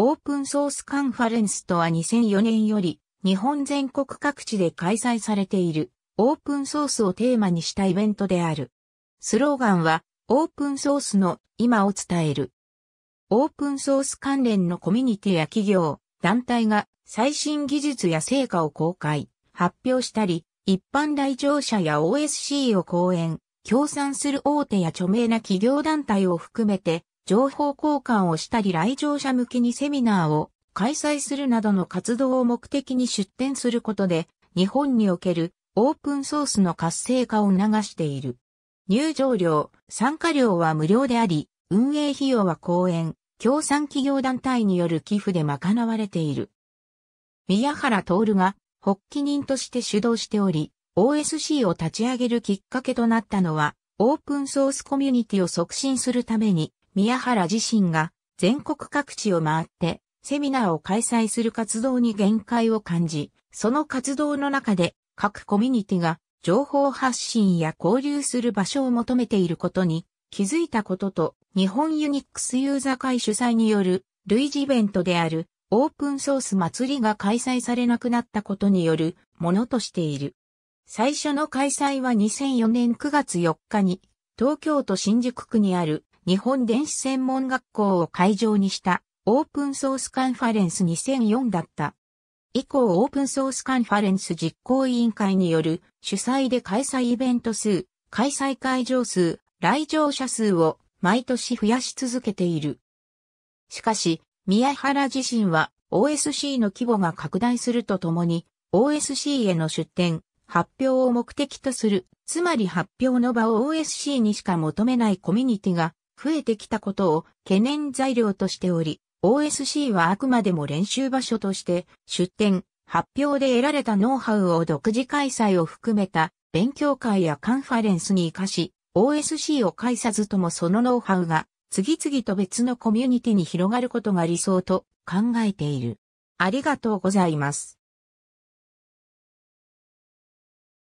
オープンソースカンファレンスとは2004年より日本全国各地で開催されているオープンソースをテーマにしたイベントである。スローガンはオープンソースの今を伝える。オープンソース関連のコミュニティや企業、団体が最新技術や成果を公開、発表したり、一般来場者や OSC を講演、協賛する大手や著名な企業団体を含めて情報交換をしたり来場者向けにセミナーを開催するなどの活動を目的に出展することで、日本におけるオープンソースの活性化を促している。入場料、参加料は無料であり、運営費用は公園、協賛企業団体による寄付で賄われている。宮原徹が発起人として主導しており、OSC を立ち上げるきっかけとなったのは、オープンソースコミュニティを促進するために、宮原自身が全国各地を回ってセミナーを開催する活動に限界を感じ、その活動の中で各コミュニティが情報発信や交流する場所を求めていることに気づいたことと日本ユニックスユーザー会主催による類似イベントであるオープンソース祭りが開催されなくなったことによるものとしている。最初の開催は2004年9月4日に東京都新宿区にある日本電子専門学校を会場にしたオープンソースカンファレンス2004だった。以降オープンソースカンファレンス実行委員会による主催で開催イベント数、開催会場数、来場者数を毎年増やし続けている。しかし、宮原自身は OSC の規模が拡大するとともに、OSC への出展、発表を目的とするつまり発表の場を OSC にしか求めないコミュニティが増えてきたことを懸念材料としており、OSC はあくまでも練習場所として出展、発表で得られたノウハウを独自開催を含めた勉強会やカンファレンスに活かし、OSC を介さずともそのノウハウが次々と別のコミュニティに広がることが理想と考えている。ありがとうございます。